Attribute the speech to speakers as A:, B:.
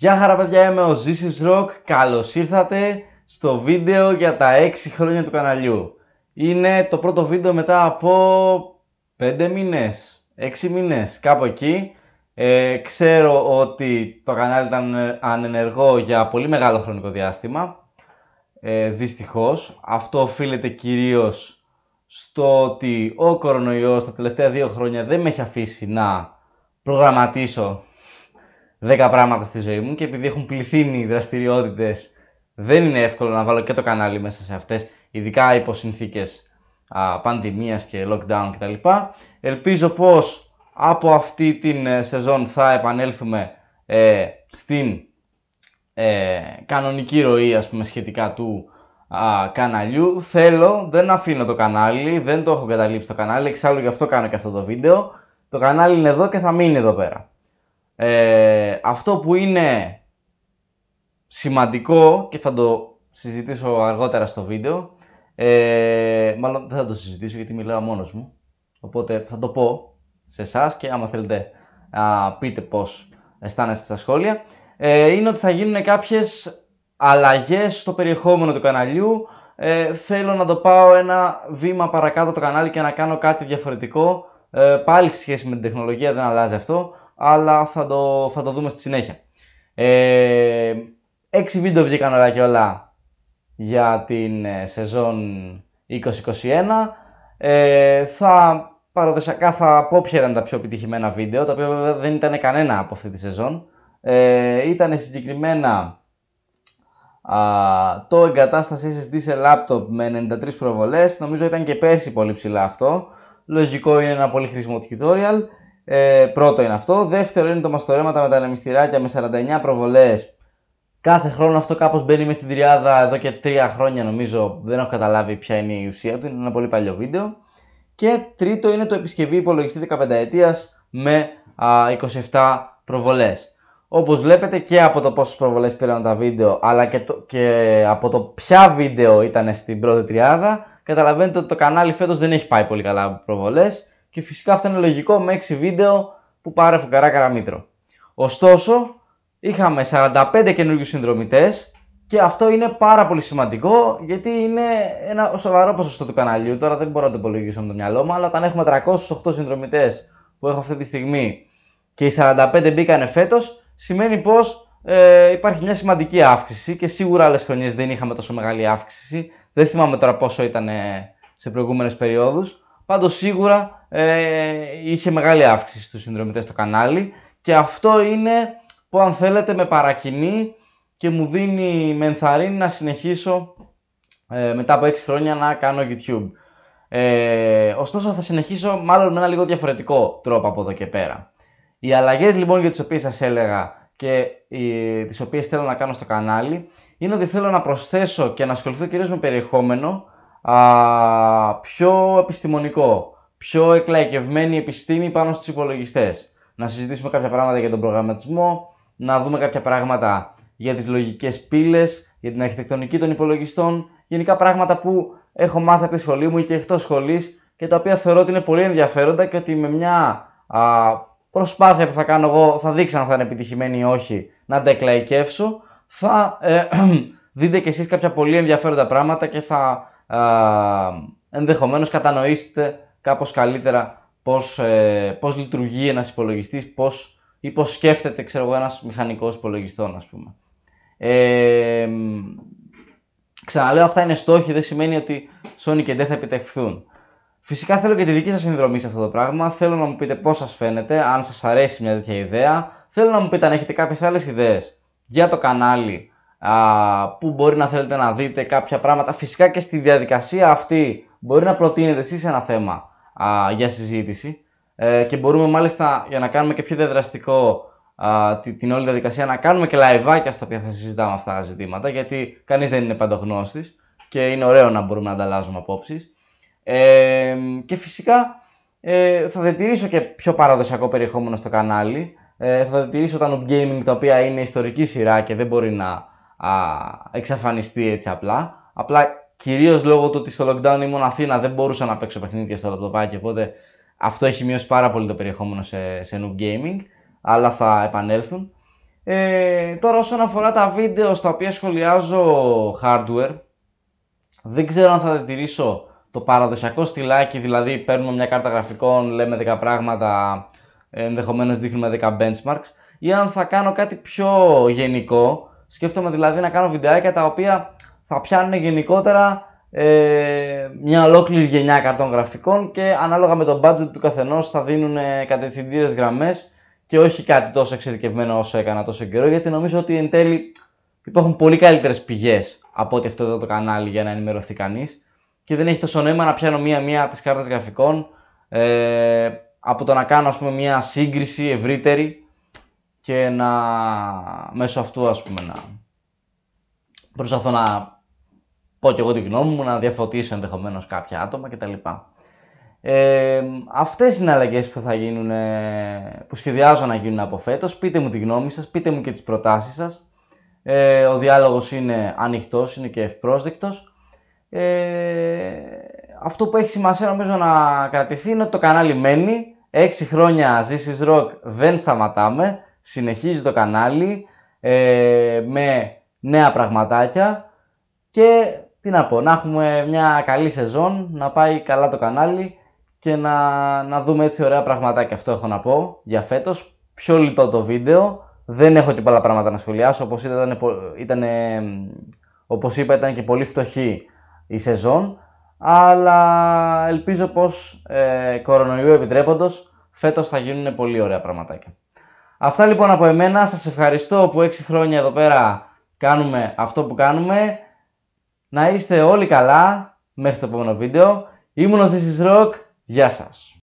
A: Γεια χαρά παιδιά, είμαι ο Ζήσης Ροκ. Καλώς ήρθατε στο βίντεο για τα 6 χρόνια του καναλιού. Είναι το πρώτο βίντεο μετά από 5 μήνες, 6 μήνες, κάπου εκεί. Ε, ξέρω ότι το κανάλι ήταν ανενεργό για πολύ μεγάλο χρονικό διάστημα. Ε, δυστυχώς. Αυτό οφείλεται κυρίως στο ότι ο κορονοϊός τα τελευταία 2 χρόνια δεν με έχει αφήσει να προγραμματίσω 10 πράγματα στη ζωή μου και επειδή έχουν πληθύνει οι δραστηριότητες, δεν είναι εύκολο να βάλω και το κανάλι μέσα σε αυτές, ειδικά υπό συνθήκες πανδημίας και lockdown κτλ. Ελπίζω πως από αυτή την ε, σεζόν θα επανέλθουμε ε, στην ε, κανονική ροή ας πούμε σχετικά του α, καναλιού. Θέλω, δεν αφήνω το κανάλι, δεν το έχω καταλήψει το κανάλι, εξάλλου γι' αυτό κάνω και αυτό το βίντεο. Το κανάλι είναι εδώ και θα μείνει εδώ πέρα. Ε, αυτό που είναι σημαντικό και θα το συζητήσω αργότερα στο βίντεο, ε, μάλλον δεν θα το συζητήσω γιατί μιλάω μόνος μου, οπότε θα το πω σε εσάς και άμα θέλετε α, πείτε πώς αισθάνεστε στα σχόλια, ε, είναι ότι θα γίνουν κάποιες αλλαγές στο περιεχόμενο του καναλιού, θέλω να το πάω ένα βήμα παρακάτω το κανάλι και να κάνω κάτι διαφορετικό, πάλι σε σχέση με την τεχνολογία δεν αλλάζει αυτό, αλλά θα το, θα το δούμε στη συνέχεια. Ε, έξι βίντεο βγήκαν όλα και όλα για την ε, σεζόν 2021. Ε, θα παραδοσιακά θα πω ποια ήταν τα πιο επιτυχημένα βίντεο, τα οποία βέβαια δεν ήταν κανένα από αυτή τη σεζόν. Ε, ήταν συγκεκριμένα α, το εγκατάσταση SSD σε laptop με 93 προβολές. Νομίζω ήταν και πέρσι πολύ ψηλά αυτό. Λογικό είναι ένα πολύ χρήσιμο tutorial. Ε, πρώτο είναι αυτό. Δεύτερο είναι το μαστορέματα με τα ανεμιστηράκια με 49 προβολές. Κάθε χρόνο αυτό κάπως μπαίνει μες στην τριάδα εδώ και τρία χρόνια νομίζω. Δεν έχω καταλάβει ποια είναι η ουσία του. Είναι ένα πολύ παλιό βίντεο. Και τρίτο είναι το επισκευή υπολογιστή 15 ετία με 27 προβολές. Όπως βλέπετε και από το πόσες προβολές πήραν τα βίντεο, αλλά και, το, και από το ποια βίντεο ήταν στην πρώτη τριάδα, καταλαβαίνετε ότι το κανάλι φέτος δεν έχει πάει πολύ καλά από προβολές και φυσικά αυτό είναι λογικό με 6 βίντεο που πάρε φουγκαρά καραμίτρο. Ωστόσο, είχαμε 45 καινούριου συνδρομητές και αυτό είναι πάρα πολύ σημαντικό γιατί είναι ένα σοβαρό ποσοστό του καναλιού. Τώρα δεν μπορώ να το υπολογίσω με το μυαλό μου, αλλά όταν έχουμε 308 συνδρομητές που έχω αυτή τη στιγμή και οι 45 μπήκανε φέτος, σημαίνει πως ε, υπάρχει μια σημαντική αύξηση και σίγουρα άλλες χρονιές δεν είχαμε τόσο μεγάλη αύξηση. Δεν θυμάμαι τώρα πόσο ήταν σε προηγούμενες περιόδους, Πάντως σίγουρα ε, είχε μεγάλη αύξηση στους συνδρομητές στο κανάλι και αυτό είναι που αν θέλετε με παρακινεί και μου δίνει, με να συνεχίσω ε, μετά από 6 χρόνια να κάνω YouTube. Ε, ωστόσο θα συνεχίσω μάλλον με ένα λίγο διαφορετικό τρόπο από εδώ και πέρα. Οι αλλαγές λοιπόν για τις οποίες σας έλεγα και ε, τις οποίες θέλω να κάνω στο κανάλι είναι ότι θέλω να προσθέσω και να ασχοληθώ κυρίως με περιεχόμενο α, πιο επιστημονικό, πιο εκλαϊκευμένη επιστήμη πάνω στους υπολογιστές. Να συζητήσουμε κάποια πράγματα για τον προγραμματισμό, να δούμε κάποια πράγματα για τις λογικές πύλες, για την αρχιτεκτονική των υπολογιστών, γενικά πράγματα που έχω μάθει από τη σχολή μου και εκτός σχολής και τα οποία θεωρώ ότι είναι πολύ ενδιαφέροντα και ότι με μια α, προσπάθεια που θα κάνω εγώ θα δείξω αν θα είναι επιτυχημένη ή όχι να τα εκλαϊκεύσω, θα ε, δείτε κι εσείς κάποια πολύ ενδιαφέροντα πράγματα και θα ενδεχομένως κατανοήσετε κάπως καλύτερα πώς, ε, πώς λειτουργεί ένας υπολογιστής πώς, ή πώς σκέφτεται ξέρω εγώ, ένας μηχανικός υπολογιστών ας πούμε. Ε, ξαναλέω αυτά είναι στόχοι, δεν σημαίνει ότι Sony και δεν θα επιτευχθούν. Φυσικά θέλω και τη δική σας συνδρομή σε αυτό το πράγμα, θέλω να μου πείτε πώς σας φαίνεται, αν σας αρέσει μια τέτοια ιδέα, θέλω να μου πείτε αν έχετε κάποιες άλλες ιδέες για το κανάλι που μπορεί να θέλετε να δείτε κάποια πράγματα. Φυσικά και στη διαδικασία αυτή μπορεί να προτείνετε εσείς ένα θέμα α, για συζήτηση ε, και μπορούμε μάλιστα για να κάνουμε και πιο διαδραστικό α, την, την όλη διαδικασία να κάνουμε και λαϊβάκια στα οποία θα συζητάμε αυτά τα ζητήματα γιατί κανείς δεν είναι παντογνώστης και είναι ωραίο να μπορούμε να ανταλλάζουμε απόψεις. Ε, και φυσικά ε, θα διατηρήσω και πιο παραδοσιακό περιεχόμενο στο κανάλι. Ε, θα διατηρήσω τα Noob Gaming τα οποία είναι ιστορική σειρά και δεν μπορεί να α, εξαφανιστεί έτσι απλά. Απλά κυρίως λόγω του ότι στο lockdown ήμουν Αθήνα, δεν μπορούσα να παίξω παιχνίδια στο λαπτοπάκι. Οπότε αυτό έχει μειώσει πάρα πολύ το περιεχόμενο σε, σε noob gaming. Αλλά θα επανέλθουν. Ε, τώρα όσον αφορά τα βίντεο στα οποία σχολιάζω hardware, δεν ξέρω αν θα διατηρήσω το παραδοσιακό στυλάκι, δηλαδή παίρνουμε μια κάρτα γραφικών, λέμε 10 πράγματα, ενδεχομένως δείχνουμε 10 benchmarks, ή αν θα κάνω κάτι πιο γενικό, Σκέφτομαι δηλαδή να κάνω βιντεάκια τα οποία θα πιάνουν γενικότερα ε, μια ολόκληρη γενιά καρτών γραφικών και ανάλογα με το budget του καθενός, θα δίνουν ε, κατευθυντήρες γραμμές και όχι κάτι τόσο εξειδικευμένο όσο έκανα τόσο καιρό γιατί νομίζω ότι εν τέλει υπάρχουν πολύ καλύτερες πηγές από ότι αυτό το κανάλι για να ενημερωθεί κανείς. Και δεν έχει τόσο νόημα να πιάνω μία-μία τις κάρτες γραφικών ε, από το να κάνω ας πούμε, μία σύγκριση ευρύτερη και να μέσω αυτού ας πούμε να προσπαθώ να πω και εγώ τη γνώμη μου, να διαφωτίσω ενδεχομένως κάποια άτομα κτλ. Ε, αυτές είναι αλλαγές που θα γίνουν, που σχεδιάζω να γίνουν από φέτος. Πείτε μου τη γνώμη σας, πείτε μου και τις προτάσεις σας. Ε, ο διάλογος είναι ανοιχτός, είναι και ευπρόσδεκτος. Ε, αυτό που έχει σημασία νομίζω να κρατηθεί είναι ότι το κανάλι μένει. Έξι χρόνια ζήσεις ροκ δεν σταματάμε συνεχίζει το κανάλι ε, με νέα πραγματάκια και τι να πω, να έχουμε μια καλή σεζόν, να πάει καλά το κανάλι και να, να δούμε έτσι ωραία πραγματάκια. Αυτό έχω να πω για φέτος. Πιο λιτό το βίντεο. Δεν έχω και πολλά πράγματα να σχολιάσω. Όπως, ήταν, ήταν, όπως είπα ήταν και πολύ φτωχή η σεζόν. Αλλά ελπίζω πως ε, κορονοϊού επιτρέποντος φέτος θα γίνουν πολύ ωραία πραγματάκια. Αυτά λοιπόν από εμένα. Σας ευχαριστώ που 6 χρόνια εδώ πέρα κάνουμε αυτό που κάνουμε. Να είστε όλοι καλά μέχρι το επόμενο βίντεο. Ήμουν ο Ζήσης Ροκ. Γεια σας.